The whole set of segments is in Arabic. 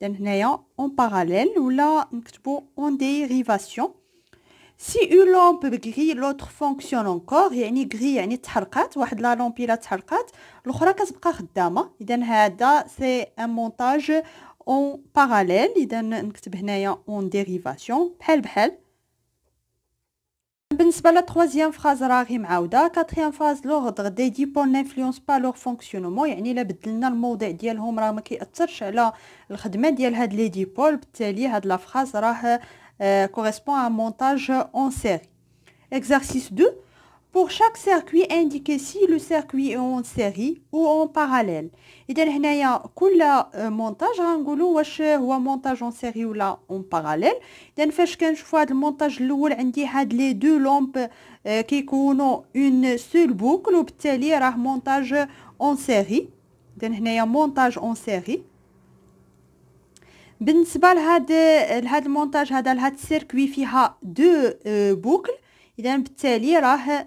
Il y a un montage en parallèle, il y a dérivation. Si une lampe grise, l'autre fonctionne encore, il y a une grise, il y a une il a une lampe qui est la tâlquette, il y a une lampe C'est un montage en parallèle, il y a une dérivation. بالنسبه للتروازيام فاز راهي معاوده كاتريام فاز لوغدر دي دي بون نانفلونس با لوغ فونكسيونمون يعني الا بدلنا الموضع ديالهم راه ما كياثرش على الخدمه ديال هاد لي ديبول بالتالي هاد لا فراز راه آه، كوريسبون ا مونتاج اون سيري اكزرسيس 2 pour chaque circuit indiqué si le circuit est en série ou en parallèle اذا هنايا كل مونتاج غنقولوا واش هو مونتاج اون سيري ولا اون باراليل اذا فاش كنشوفوا هذا المونتاج الاول عندي هاد لي دو لومب كيكونوا اون سول بوكل وبالتالي راه مونتاج اون سيري اذا هنايا مونتاج اون سيري بالنسبه لهاد لهاد المونتاج هذا لهاد السيركوي فيها دو بوكل اذا بالتالي راه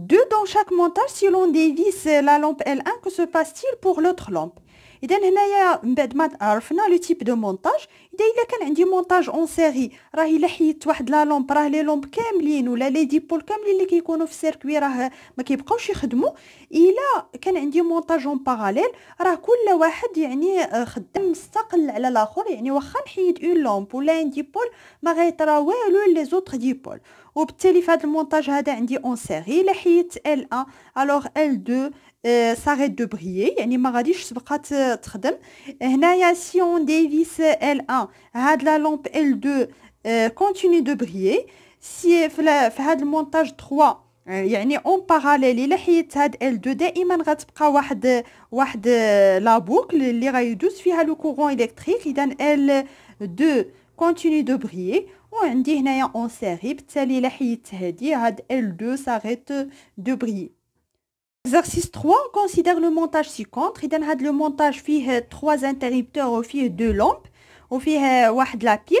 2 dans chaque montage si l'on dévisse la lampe L1 que se passe-t-il pour l'autre lampe اذا هنايا من بعد ما عرفنا لو تيب دو مونتاج اذا الا كان عندي مونتاج اون سيري راه الا حيدت واحد لا لومب راه لي لومب كاملين ولا لي ديبول كاملين اللي كيكونوا في السيركوي راه ما كيبقاوش يخدموا الا كان عندي مونتاج اون باراليل راه كل واحد يعني خدام مستقل على الاخر يعني واخا نحيد اون لومب ولا ان ديبول ما غيطرا والو لي زوتر ديبول وبالتالي في هذا المونتاج هذا عندي اون سيري الا حيدت ال 1 الوغ ال 2 ساريت دو بريي يعني ما غاديش تبقى تخدم هنايا سي اون ديفيس ال 1 هاد لا لامب ال 2 كونتيني دو بريي سي في هاد المونتاج 3 euh, يعني اون باراليل الا حيدت هاد ال2 دائما غتبقى واحد واحد لا euh, بوكل اللي غيدوز فيها لو كورون الكتريك اذا ال2 كونتيني دو بريي وعندي هنايا اون سيري بالتالي L2 s'arrête de briller. Exercice 3, on considère le montage ci-contre. Le montage fait 3 interrupteurs, fait 2 lampes, de la pile.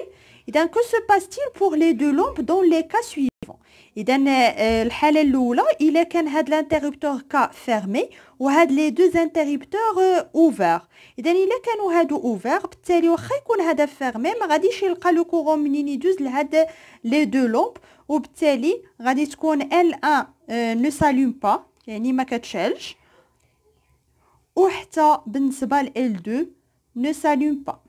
Et eh donc, que se passe-t-il pour les deux lampes dans les cas suivants Et eh donc, euh, le cas il est qu'un had l'interrupteur K fermé ou had les deux interrupteurs euh, ouverts. Et eh donc, il est qu'un had ouvert, peut-être qu'il y fermé, mais radis il y courant minini 12 les deux lampes, ou peut-être radis qu'on L1 euh, ne s'allume pas, ni ma catchelge, ou hta ben L2 ne s'allume pas.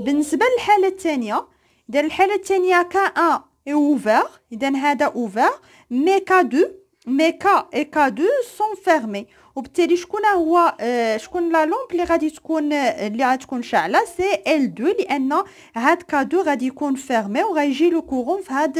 بالنسبة للحالة الثانية إذا الحالة الثانية كا أن أوفر إذا هذا أوفر مي كا دو مي كا إي كا دو سون فيرمي وبالتالي شكون هو آه، شكون لا لومب اللي غادي تكون اللي غتكون شاعله سي ال 2 لان هاد كادو غادي يكون فيرمي وغايجي لو كورون في هاد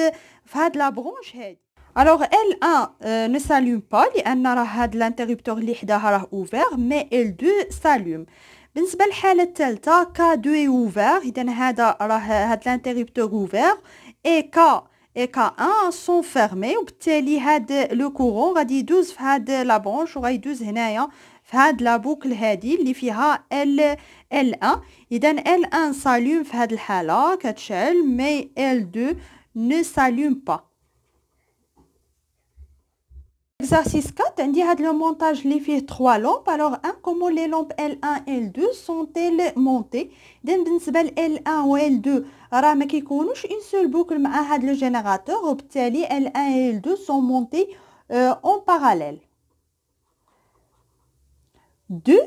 في هاد لا برونش هادي الوغ ال 1 ne با لان راه هاد l'interrupteur اللي حداها راه اوفر مي ال 2 سالوم بالنسبه للحاله الثالثه كا دو اي اذا هذا راه هاد لانتيريبتور اوفر اي كا اي كا 1 سون فيرمي وبالتالي هاد لو كورون غادي يدوز في هاد لا برونش وغيدوز هنايا في هاد لا بوكل هادي اللي فيها ال ال 1 اذا ال 1 سالوم في هاد الحاله كتشعل مي ال 2 نو سالوم با Exercice 4, on le montage les fait 3 lampes. Alors, un, comment les lampes L1 et L2 sont-elles montées L1 ou L2 راه ما كيكونوش une seule boucle مع le générateur L1 et L2 sont montées euh, en parallèle. 2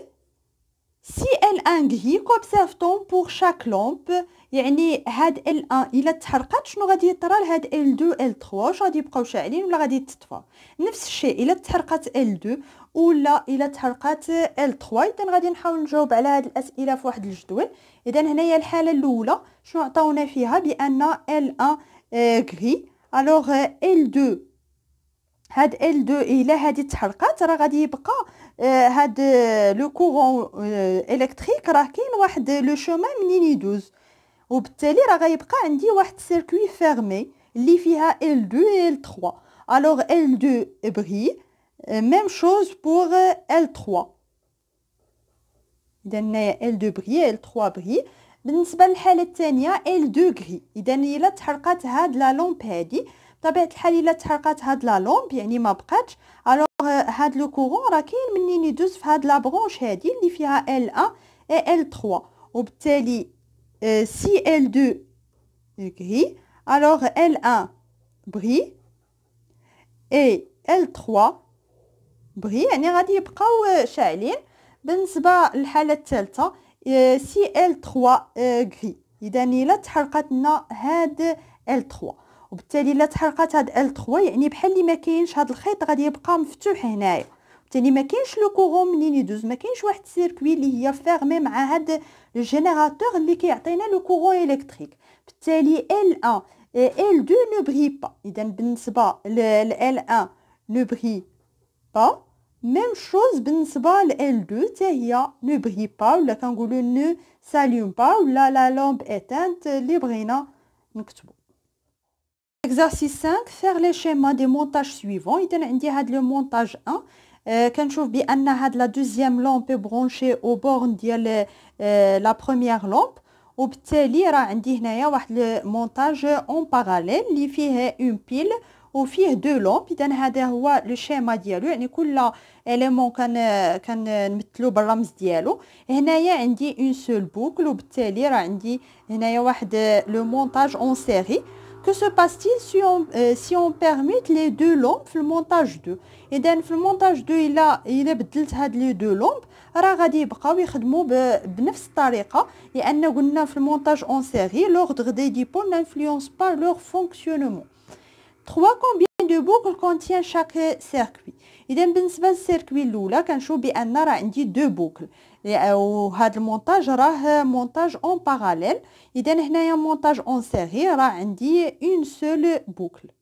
سي ال 1 هي بزاف طون بور شاك لومب يعني هاد ال ان الا تحرقات شنو غادي يطرى لهاد ال 2 ال 3 واش غادي يبقاو شاعلين ولا غادي تطفى نفس الشيء الا تحرقات ال 2 ولا الا تحرقات ال 3 اذا غادي نحاول نجاوب على هاد الاسئله في واحد الجدول اذا هنايا الحاله الاولى شنو عطاونا فيها بان ال 1 غري الوغ ال 2 هاد ال دو الى هادي تحرقات راه غادي يبقى آه، هاد آه، لو كورون آه، الكتريك راه كاين واحد لو شومان منين يدوز وبالتالي راه غيبقى عندي واحد سيركوي فيرمي اللي فيها ال دو ال 3 الوغ ال دو بري ميم شوز بور ال 3 اذا هنايا ال دو بري ال 3 بري بالنسبه للحاله الثانيه ال دو غري اذا الا تحرقات هاد لا لومب هادي طبيعة الحال الا تحرقات هاد لا لومب يعني ما بقاتش الوغ هاد لو كورون راه كاين منين يدوز في هاد لا برونش هادي اللي فيها ال 1 اي ال 3 وبالتالي سي ال 2 غري الوغ ال 1 بري اي ال 3 بري يعني غادي يبقاو آه، شاعلين بالنسبه للحاله الثالثه سي ال 3 غري اذا الا تحرقات لنا هاد ال 3 وبالتالي الا تحرقات هاد ال 3 يعني بحال اللي ما كاينش هاد الخيط غادي يبقى مفتوح هنايا بالتالي ما كاينش لو كورون منين يدوز ما كاينش واحد السيركوي اللي هي فيرمي مع هاد الجينيراتور اللي كيعطينا لو كورون الكتريك بالتالي ال 1 et ال 2 نو بري با اذا بالنسبه ل ال 1 نو بري با ميم شوز بالنسبه ل L2 حتى هي نو بري با ولا كنقولوا نو s'allume با ولا لا lampe اتانت اللي بغينا نكتبوا Exercice 5, faire le schéma de montage suivant. Il y a le montage 1. Euh, il y a la deuxième lampe branchée au bornes de euh, la première lampe. Il y a le montage en parallèle. Il y a une pile. Il y a deux lampes. Il y a le schéma de dialogue. Il y a un élément qui est le balam de Il y a une seule boucle. Il y a le montage en série. Que se passe-t-il si on, euh, permet les deux lampes le montage 2 Et dans le montage 2, il a il a بدلت être les deux lampes راه غادي يبقاو يخدموا بنفس الطريقه en قلنا في montage en série l'ordre des n'influence pas leur fonctionnement 3 combien de boucles contient chaque circuit اذا بالنسبه للسيركوي الاولى كنشوف بان راه عندي دو بوكل وهذا المونتاج راه مونتاج اون باراليل اذا هنايا مونتاج اون سيري راه عندي اون سول بوكل